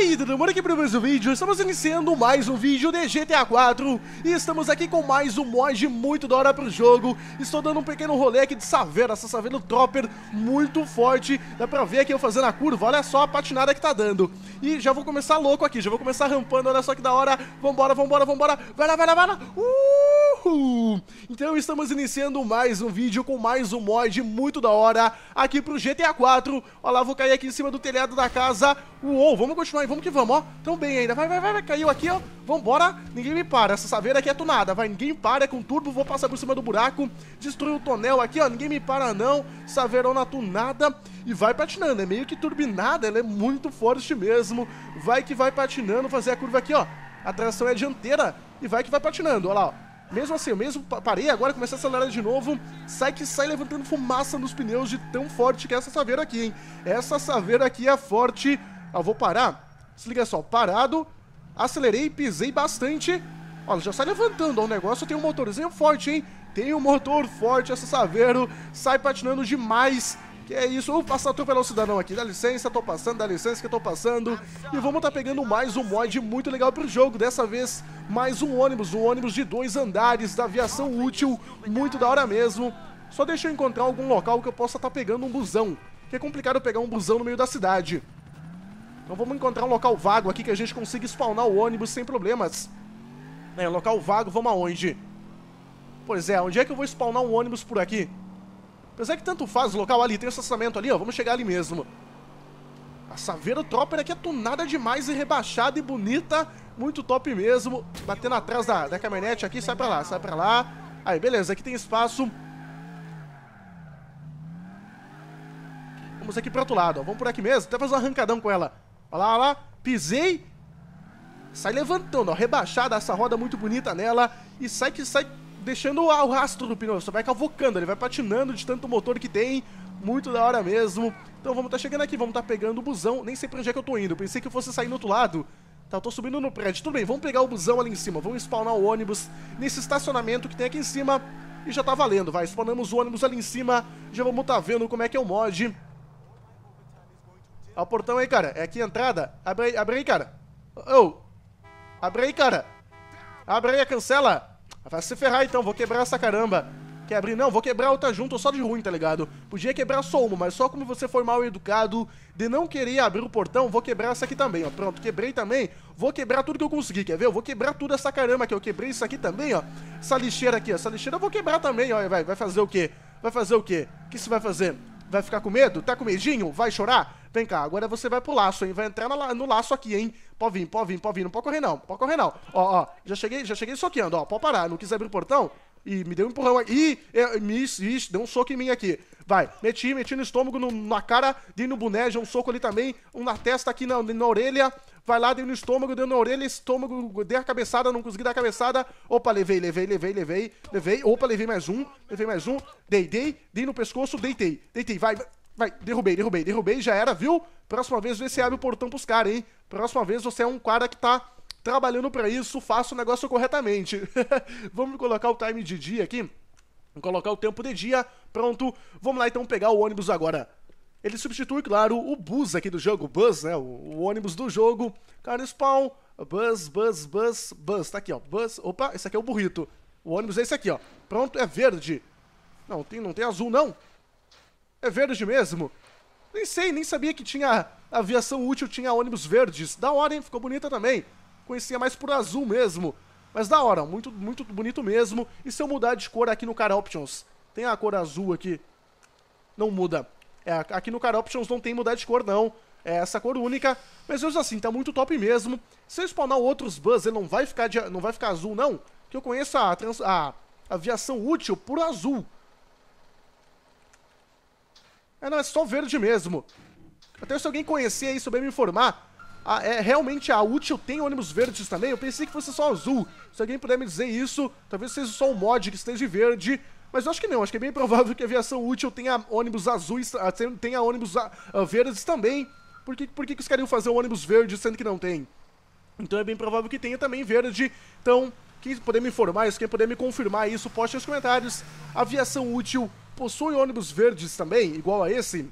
aí, tudo bom? Aqui para mais um vídeo, estamos iniciando mais um vídeo de GTA 4 E estamos aqui com mais um mod muito da hora pro jogo Estou dando um pequeno rolê aqui de savera, essa Saveiro Tropper é muito forte Dá pra ver aqui eu fazendo a curva, olha só a patinada que tá dando E já vou começar louco aqui, já vou começar rampando, olha só que da hora Vambora, vambora, vambora, vai lá, vai lá, vai lá Uhul! Então estamos iniciando mais um vídeo com mais um mod muito da hora Aqui pro GTA 4 Olha lá, vou cair aqui em cima do telhado da casa Uou, vamos continuar vamos que vamos, ó. Tão bem ainda. Vai, vai, vai, vai. Caiu aqui, ó. Vambora. Ninguém me para. Essa saveira aqui é tunada. Vai, ninguém me para. É com turbo. Vou passar por cima do buraco. Destruiu o tonel aqui, ó. Ninguém me para, não. Saveirona tunada. E vai patinando. É meio que turbinada. Ela é muito forte mesmo. Vai que vai patinando. Fazer a curva aqui, ó. A tração é dianteira. E vai que vai patinando. Olha lá, ó. Mesmo assim, eu mesmo parei, agora comecei a acelerar de novo. Sai que sai levantando fumaça nos pneus de tão forte que é essa saveira aqui, hein? Essa saveira aqui é forte. Ah, vou parar se liga só, parado, acelerei, pisei bastante. Olha, já sai levantando, o negócio tem um motorzinho forte, hein? Tem um motor forte essa Saveiro, sai patinando demais. Que é isso, vou passar teu não aqui, dá licença, tô passando, dá licença que eu tô passando. E vamos tá pegando mais um mod muito legal pro jogo, dessa vez mais um ônibus, um ônibus de dois andares da aviação útil, muito da hora mesmo. Só deixa eu encontrar algum local que eu possa estar tá pegando um busão, que é complicado pegar um busão no meio da cidade. Então vamos encontrar um local vago aqui que a gente consiga spawnar o ônibus sem problemas. É, local vago, vamos aonde? Pois é, onde é que eu vou spawnar um ônibus por aqui? Apesar que tanto faz o local ali, tem o estacionamento ali, ó, vamos chegar ali mesmo. A Saveiro Tropper aqui é tunada demais e rebaixada e bonita, muito top mesmo. Batendo atrás da, da caminhonete aqui, sai pra lá, sai pra lá. Aí, beleza, aqui tem espaço. Vamos aqui pro outro lado, ó. vamos por aqui mesmo, até fazer um arrancadão com ela. Olha lá, olha lá. Pisei. Sai levantando, ó. Rebaixada, essa roda muito bonita nela. E sai que sai deixando o rastro do pneu. Só vai cavocando, ele vai patinando de tanto motor que tem. Muito da hora mesmo. Então vamos estar tá chegando aqui, vamos estar tá pegando o busão. Nem sei pra onde é que eu tô indo. Pensei que eu fosse sair do outro lado. Tá, eu tô subindo no prédio. Tudo bem, vamos pegar o busão ali em cima. Vamos spawnar o ônibus nesse estacionamento que tem aqui em cima. E já tá valendo, vai. Spawnamos o ônibus ali em cima. Já vamos estar tá vendo como é que é o mod. Olha o portão aí, cara. É aqui a entrada. Abre aí, abre aí, cara. Ô! Oh. Abre aí, cara. Abre aí a cancela. Vai se ferrar então, vou quebrar essa caramba. Quer abrir? Não, vou quebrar outra junto só de ruim, tá ligado? Podia quebrar só uma, mas só como você foi mal educado de não querer abrir o portão, vou quebrar essa aqui também, ó. Pronto, quebrei também. Vou quebrar tudo que eu consegui, quer ver? Eu vou quebrar tudo essa caramba que eu quebrei isso aqui também, ó. Essa lixeira aqui, ó. Essa lixeira eu vou quebrar também, ó. Vai, vai fazer o quê? Vai fazer o quê? O que você vai fazer? Vai ficar com medo? Tá com medinho? Vai chorar? Vem cá, agora você vai pro laço, hein? Vai entrar no laço aqui, hein? Pode vir, pode vir, pode vir. Não pode correr, não. Pode correr, não. Ó, ó. Já cheguei, já cheguei soqueando, ó. Pode parar. Não quis abrir o portão? Ih, me deu um empurrão aqui. Ih, me, isso, deu um soco em mim aqui. Vai, meti, meti no estômago, no, na cara, dei no boné, já um soco ali também, um na testa aqui na, na orelha. Vai lá, dei no estômago, deu na orelha, estômago, dei a cabeçada, não consegui dar a cabeçada. Opa, levei, levei, levei, levei, levei. Opa, levei mais um, levei mais um. Dei, dei, dei no pescoço, deitei, deitei, vai. vai. Vai, derrubei, derrubei, derrubei, já era, viu? Próxima vez vê se abre o portão pros caras, hein? Próxima vez você é um cara que tá trabalhando para isso, faça o negócio corretamente. Vamos colocar o time de dia aqui. Vamos colocar o tempo de dia. Pronto. Vamos lá então pegar o ônibus agora. Ele substitui, claro, o bus aqui do jogo, o bus, né? O, o, ônibus do jogo. Cara, spawn, bus, bus, bus, bus. Tá aqui, ó. Bus. Opa, esse aqui é o burrito. O ônibus é esse aqui, ó. Pronto, é verde. Não, tem, não tem azul, não. É verde mesmo? Nem sei, nem sabia que tinha aviação útil, tinha ônibus verdes. Da hora, hein? Ficou bonita também. Conhecia mais por azul mesmo. Mas da hora, muito, muito bonito mesmo. E se eu mudar de cor aqui no Car Options? Tem a cor azul aqui. Não muda. É, aqui no Car Options não tem mudar de cor, não. É essa cor única. Mas eu assim, tá muito top mesmo. Se eu spawnar outros Buzz, ele não vai ficar, de, não vai ficar azul, não. Que eu conheço a, trans, a aviação útil por azul. É, não, é só verde mesmo. Até se alguém conhecer aí, souber me informar. é, realmente a útil tem ônibus verdes também? Eu pensei que fosse só azul. Se alguém puder me dizer isso, talvez seja só um mod que esteja verde. Mas eu acho que não, acho que é bem provável que a aviação útil tenha ônibus azuis, ah, tenha ônibus a, ah, a, ah, verdes também. Por que, por que, que os queriam fazer um ônibus verde sendo que não tem? Então é bem provável que tenha também verde. Então, quem puder me informar isso, quem puder me confirmar isso, poste nos comentários. Aviação útil Possui ônibus verdes também, igual a esse?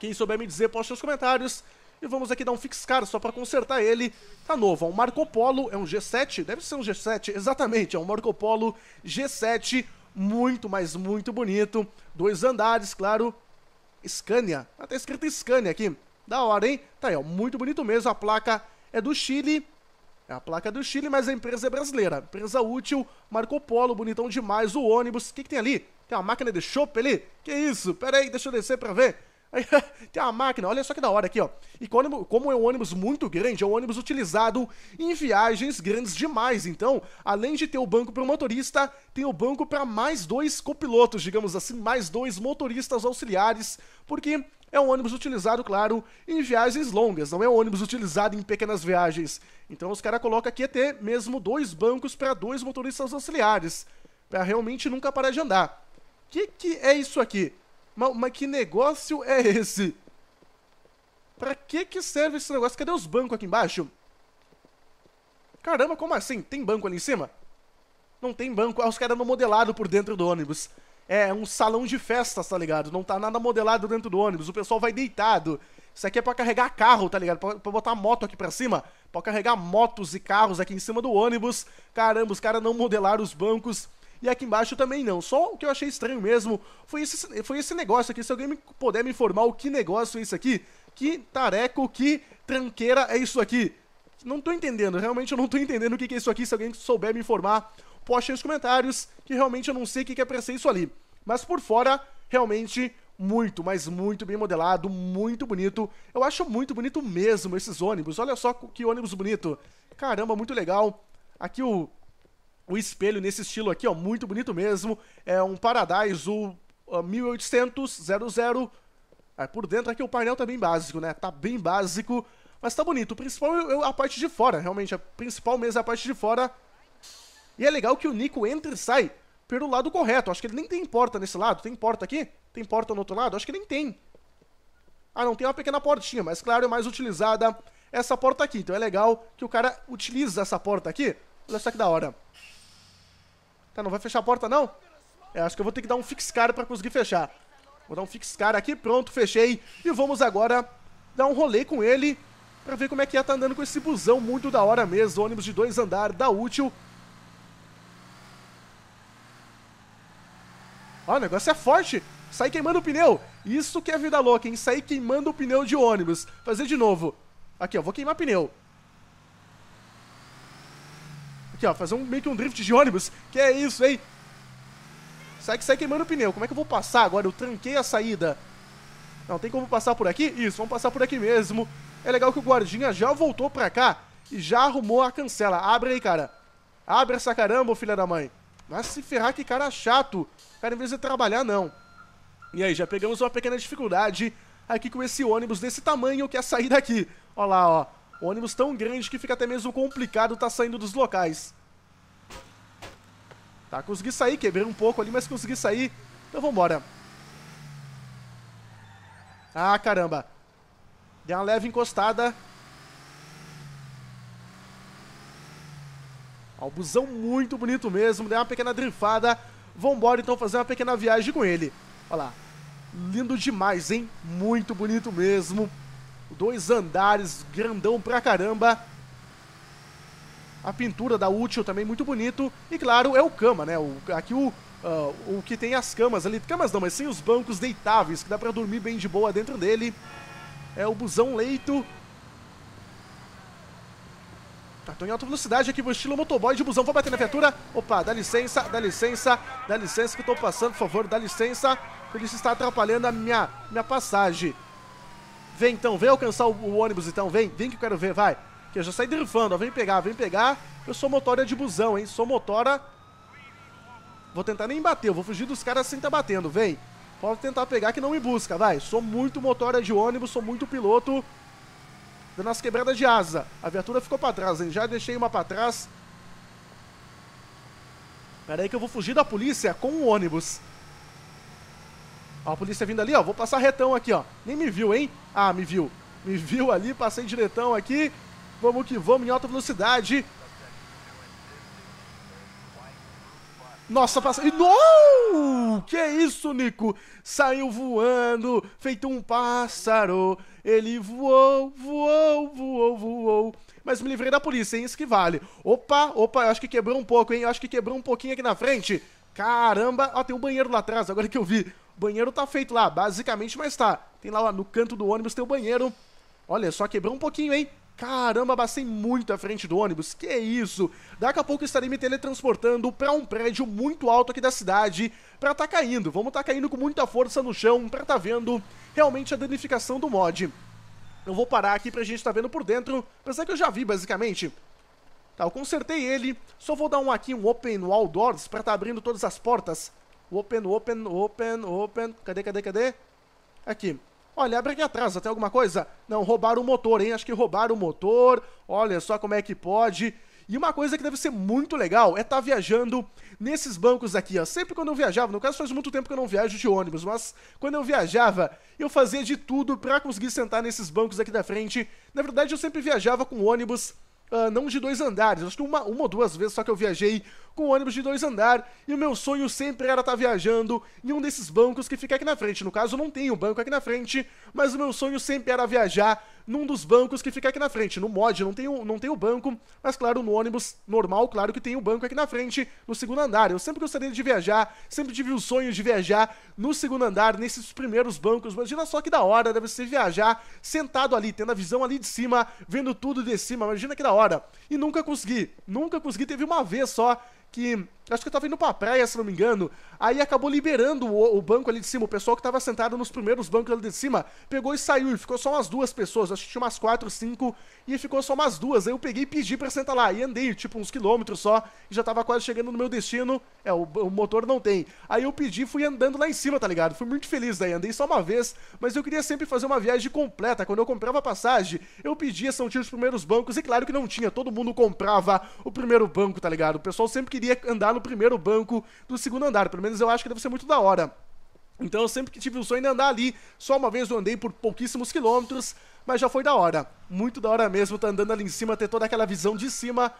Quem souber me dizer, poste nos comentários. E vamos aqui dar um fixcar só para consertar ele. Tá novo, é um Marco Polo, é um G7, deve ser um G7, exatamente, é um Marco Polo G7, muito, mas muito bonito. Dois andares, claro. Scania, tá escrito Scania aqui. Da hora, hein? Tá aí, ó, muito bonito mesmo, a placa é do Chile. É a placa do Chile, mas a empresa é brasileira. Empresa útil, Marco Polo, bonitão demais, o ônibus. O que, que tem ali? tem uma máquina de chopp ali? Que isso? Pera aí, deixa eu descer pra ver. tem uma máquina, olha só que da hora aqui, ó. E como é um ônibus muito grande, é um ônibus utilizado em viagens grandes demais. Então, além de ter o banco para o motorista, tem o banco para mais dois copilotos, digamos assim, mais dois motoristas auxiliares, porque é um ônibus utilizado, claro, em viagens longas, não é um ônibus utilizado em pequenas viagens. Então, os caras colocam aqui até mesmo dois bancos para dois motoristas auxiliares, para realmente nunca parar de andar. Que que é isso aqui? Mas, mas que negócio é esse? Pra que que serve esse negócio? Cadê os bancos aqui embaixo? Caramba, como assim? Tem banco ali em cima? Não tem banco. Ah, os caras não modelaram por dentro do ônibus. É um salão de festas, tá ligado? Não tá nada modelado dentro do ônibus. O pessoal vai deitado. Isso aqui é pra carregar carro, tá ligado? Pra, pra botar moto aqui pra cima. Pra carregar motos e carros aqui em cima do ônibus. Caramba, os caras não modelaram os bancos. E aqui embaixo também não. Só o que eu achei estranho mesmo foi esse, foi esse negócio aqui. Se alguém me, puder me informar o que negócio é isso aqui, que tareco, que tranqueira é isso aqui? Não tô entendendo, realmente eu não tô entendendo o que, que é isso aqui. Se alguém souber me informar, poste aí nos comentários, que realmente eu não sei o que, que é pra ser isso ali. Mas por fora, realmente muito, mas muito bem modelado, muito bonito. Eu acho muito bonito mesmo esses ônibus. Olha só que ônibus bonito. Caramba, muito legal. Aqui o o espelho nesse estilo aqui, ó, muito bonito mesmo. É um Paradise, o 1800 00. É, por dentro aqui o painel tá bem básico, né? Tá bem básico, mas tá bonito. O principal é, é a parte de fora, realmente. A principal mesmo é a parte de fora. E é legal que o Nico entra e sai pelo lado correto. Acho que ele nem tem porta nesse lado. Tem porta aqui? Tem porta no outro lado? Acho que nem tem. Ah, não, tem uma pequena portinha, mas claro, é mais utilizada essa porta aqui. Então é legal que o cara utiliza essa porta aqui. Olha só que da hora. Tá, não vai fechar a porta, não? É, acho que eu vou ter que dar um fix cara pra conseguir fechar. Vou dar um fix cara aqui, pronto, fechei. E vamos agora dar um rolê com ele pra ver como é que ia é tá andando com esse busão muito da hora mesmo. Ônibus de dois andar, dá útil. Ó, o negócio é forte. Sai queimando o pneu. Isso que é vida louca, hein? Sair queimando o pneu de ônibus. Fazer de novo. Aqui, ó, vou queimar pneu. Aqui, ó, fazer um, meio que um drift de ônibus. Que é isso, hein? Sai que sai queimando o pneu. Como é que eu vou passar agora? Eu tranquei a saída. Não, tem como passar por aqui? Isso, vamos passar por aqui mesmo. É legal que o guardinha já voltou pra cá e já arrumou a cancela. Abre aí, cara. Abre essa caramba, filha da mãe. Mas se ferrar, que cara chato. Cara, em vez de trabalhar, não. E aí, já pegamos uma pequena dificuldade aqui com esse ônibus desse tamanho que é sair daqui. Olha lá, ó ônibus tão grande que fica até mesmo complicado estar tá saindo dos locais. Tá, consegui sair, quebrei um pouco ali, mas consegui sair. Então vambora. Ah, caramba. Dei uma leve encostada. Ó, o busão muito bonito mesmo, Dei uma pequena drifada. Vambora então fazer uma pequena viagem com ele. Olha lá. Lindo demais, hein? Muito bonito mesmo dois andares, grandão pra caramba. A pintura da Útil também muito bonito. E claro, é o cama, né? O, aqui o, uh, o que tem as camas ali. Camas não, mas sim os bancos deitáveis, que dá pra dormir bem de boa dentro dele. É o busão leito. Tá, tô em alta velocidade aqui, vou estilo motoboy de busão. Vou bater na viatura. Opa, dá licença, dá licença, dá licença que eu tô passando, por favor, dá licença. Porque isso está atrapalhando a minha, minha passagem. Vem então, vem alcançar o, o, ônibus então, vem, vem que eu quero ver, vai. Que eu já saí drifando, ó, vem pegar, vem pegar. Eu sou motora de busão, hein? Sou motora. Vou tentar nem bater, eu vou fugir dos caras sem tá batendo, vem. Pode tentar pegar que não me busca, vai. Sou muito motora de ônibus, sou muito piloto. Dando as quebradas de asa. A viatura ficou pra trás, hein? Já deixei uma pra trás. Pera aí que eu vou fugir da polícia com o ônibus. Ó, a polícia vindo ali, ó. Vou passar retão aqui, ó. Nem me viu, hein? Ah, me viu. Me viu ali, passei diretão aqui. Vamos que vamos em alta velocidade. Nossa, passa... No! Que isso, Nico? Saiu voando, feito um pássaro. Ele voou, voou, voou, voou. Mas me livrei da polícia, hein? Isso que vale. Opa, opa, eu acho que quebrou um pouco, hein? Eu acho que quebrou um pouquinho aqui na frente. Caramba, ó, tem um banheiro lá atrás, agora que eu vi banheiro tá feito lá, basicamente, mas tá. Tem lá, no canto do ônibus tem o banheiro. Olha só, quebrou um pouquinho, hein? Caramba, passei muito à frente do ônibus, que isso? Daqui a pouco estarei me teletransportando para um prédio muito alto aqui da cidade para tá caindo. Vamos tá caindo com muita força no chão para tá vendo realmente a danificação do mod. Eu vou parar aqui pra gente tá vendo por dentro, apesar que eu já vi basicamente. Tá, eu consertei ele, só vou dar um aqui, um open wall doors pra tá abrindo todas as portas. Open, open, open, open. Cadê, cadê, cadê? Aqui. Olha, abre aqui atrás, até alguma coisa? Não, roubaram o motor, hein? Acho que roubaram o motor. Olha só como é que pode. E uma coisa que deve ser muito legal é estar tá viajando nesses bancos aqui, ó. Sempre quando eu viajava, no caso faz muito tempo que eu não viajo de ônibus, mas quando eu viajava, eu fazia de tudo para conseguir sentar nesses bancos aqui da frente. Na verdade, eu sempre viajava com ônibus Uh, não de dois andares, acho que uma, uma ou duas vezes só que eu viajei com ônibus de dois andares e o meu sonho sempre era estar tá viajando em um desses bancos que fica aqui na frente. No caso, não tem um banco aqui na frente, mas o meu sonho sempre era viajar num dos bancos que fica aqui na frente. No mod não tem o, não tem o banco, mas claro, no ônibus normal, claro que tem o um banco aqui na frente, no segundo andar. Eu sempre gostaria de viajar, sempre tive o sonho de viajar no segundo andar, nesses primeiros bancos. Imagina só que da hora deve ser viajar sentado ali, tendo a visão ali de cima, vendo tudo de cima. Imagina que da hora. E nunca consegui, nunca consegui. Teve uma vez só que acho que eu tava indo pra praia, se não me engano, Aí acabou liberando o, o, banco ali de cima. O pessoal que tava sentado nos primeiros bancos ali de cima pegou e saiu. E ficou só umas duas pessoas. Acho que tinha umas quatro, cinco. E ficou só umas duas. Aí eu peguei e pedi pra sentar lá. E andei, tipo, uns quilômetros só. E já tava quase chegando no meu destino. É, o, o motor não tem. Aí eu pedi e fui andando lá em cima, tá ligado? Fui muito feliz daí. Andei só uma vez. Mas eu queria sempre fazer uma viagem completa. Quando eu comprava passagem, eu pedia, são tinha os primeiros bancos. E claro que não tinha. Todo mundo comprava o primeiro banco, tá ligado? O pessoal sempre queria andar no primeiro banco do segundo andar menos eu acho que deve ser muito da hora. Então eu sempre que tive o sonho de andar ali, só uma vez eu andei por pouquíssimos quilômetros, mas já foi da hora. Muito da hora mesmo, tá andando ali em cima, ter toda aquela visão de cima.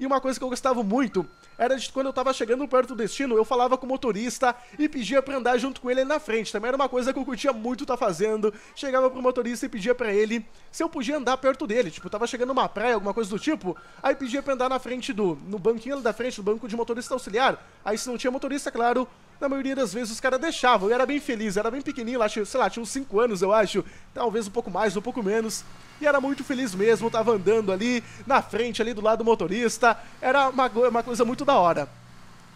E uma coisa que eu gostava muito era de quando eu tava chegando perto do destino, eu falava com o motorista e pedia para andar junto com ele ali na frente. Também era uma coisa que eu curtia muito tá fazendo. Chegava pro motorista e pedia para ele se eu podia andar perto dele. Tipo, tava chegando numa praia, alguma coisa do tipo. Aí pedia pra andar na frente do. no banquinho ali da frente, do banco de motorista auxiliar. Aí se não tinha motorista, claro, na maioria das vezes os caras deixavam. Eu era bem feliz, era bem pequenininho, lá, sei lá, tinha uns 5 anos, eu acho, talvez um pouco mais, um pouco menos. E era muito feliz mesmo, tava andando ali na frente, ali do lado do motorista. Era uma, uma coisa muito da hora.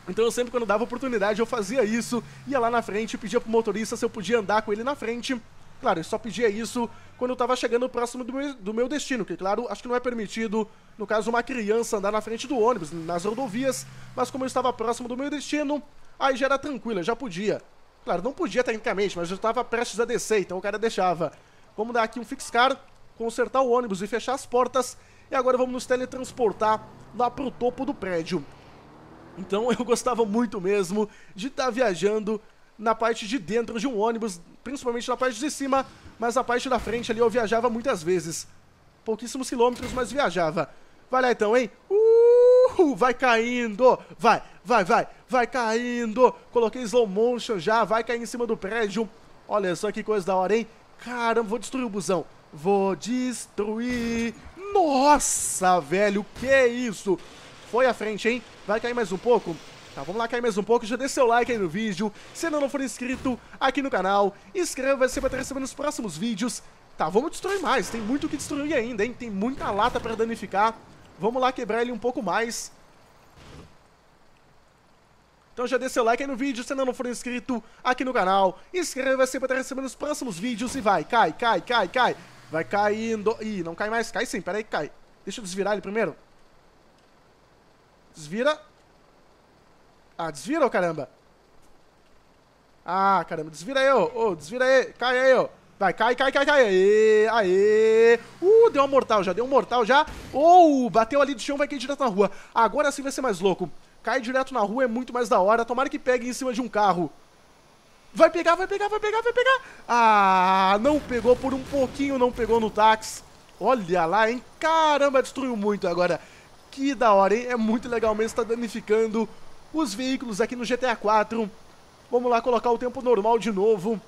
Então eu sempre quando dava oportunidade eu fazia isso, ia lá na frente, pedia pro motorista se eu podia andar com ele na frente. Claro, eu só pedia isso quando eu tava chegando próximo do meu, do meu destino, que claro, acho que não é permitido, no caso, uma criança andar na frente do ônibus, nas rodovias, mas como eu estava próximo do meu destino, Aí já era tranquilo, já podia. Claro, não podia tecnicamente, mas já estava prestes a descer, então o cara deixava. Vamos dar aqui um fixcar, consertar o ônibus e fechar as portas. E agora vamos nos teletransportar lá pro topo do prédio. Então eu gostava muito mesmo de estar tá viajando na parte de dentro de um ônibus, principalmente na parte de cima, mas a parte da frente ali eu viajava muitas vezes. Pouquíssimos quilômetros, mas viajava. Vai lá então, hein? Uh, vai caindo! Vai, vai, vai! vai caindo. Coloquei slow motion já, vai cair em cima do prédio. Olha só que coisa da hora, hein? Caramba, vou destruir o busão. Vou destruir. Nossa, velho, que isso? Foi à frente, hein? Vai cair mais um pouco? Tá, vamos lá cair mais um pouco, já deixa seu like aí no vídeo, se ainda não for inscrito aqui no canal, inscreva-se para receber nos próximos vídeos. Tá, vamos destruir mais, tem muito o que destruir ainda, hein, tem muita lata para danificar, vamos lá quebrar ele um pouco mais. Então já dê seu like aí no vídeo, se ainda não for inscrito aqui no canal. Inscreva-se para receber os próximos vídeos e vai, cai, cai, cai, cai. Vai caindo. Ih, não cai mais. Cai sim, peraí que cai. Deixa eu desvirar ele primeiro. Desvira. Ah, desvira, ou caramba. Ah, caramba, desvira aí, ô. Oh. desvira aí. Cai aí, ó. Vai, cai, cai, cai, cai. Aê, aê. Uh, deu um mortal já, deu um mortal já. Ou oh, bateu ali do chão, vai cair direto na rua. Agora sim vai ser mais louco cai direto na rua, é muito mais da hora. Tomara que pegue em cima de um carro. Vai pegar, vai pegar, vai pegar, vai pegar. Ah, não pegou por um pouquinho, não pegou no táxi. Olha lá, hein? Caramba, destruiu muito agora. Que da hora, hein? É muito legal mesmo estar tá danificando os veículos aqui no GTA 4. Vamos lá colocar o tempo normal de novo.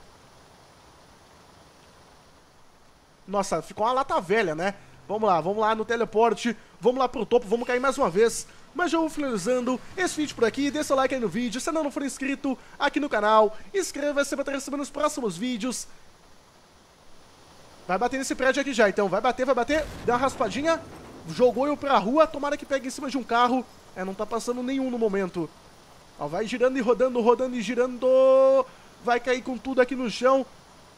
Nossa, ficou uma lata velha, né? Vamos lá, vamos lá no teleporte, vamos lá pro topo, vamos cair mais uma vez. Mas já vou finalizando esse vídeo por aqui, deixa o like aí no vídeo, se ainda não for inscrito aqui no canal, inscreva-se para estar recebendo os próximos vídeos. Vai bater nesse prédio aqui já, então, vai bater, vai bater, deu uma raspadinha, jogou eu pra rua, tomara que pegue em cima de um carro, é, não tá passando nenhum no momento. Ó, vai girando e rodando, rodando e girando, vai cair com tudo aqui no chão,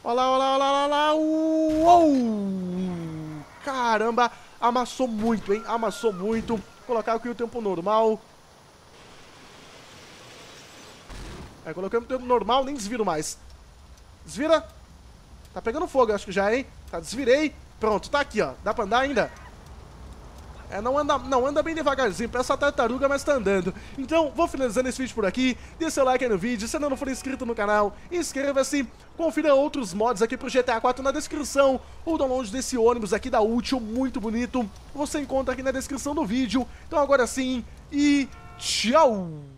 Ó lá, ó lá, ó lá, ó lá, uou! Caramba, amassou muito, hein, amassou muito colocar aqui o tempo normal. É, coloquei o tempo normal, nem desviro mais. Desvira. Tá pegando fogo, acho que já, hein? Tá, desvirei. Pronto, tá aqui, ó. Dá pra andar ainda? É, não, anda, não anda bem devagarzinho, parece uma tartaruga, mas tá andando. Então, vou finalizando esse vídeo por aqui. Dê seu like aí no vídeo, se ainda não for inscrito no canal, inscreva-se. Confira outros mods aqui pro GTA 4 na descrição. O download desse ônibus aqui da Útil, muito bonito. Você encontra aqui na descrição do vídeo. Então agora sim, e tchau!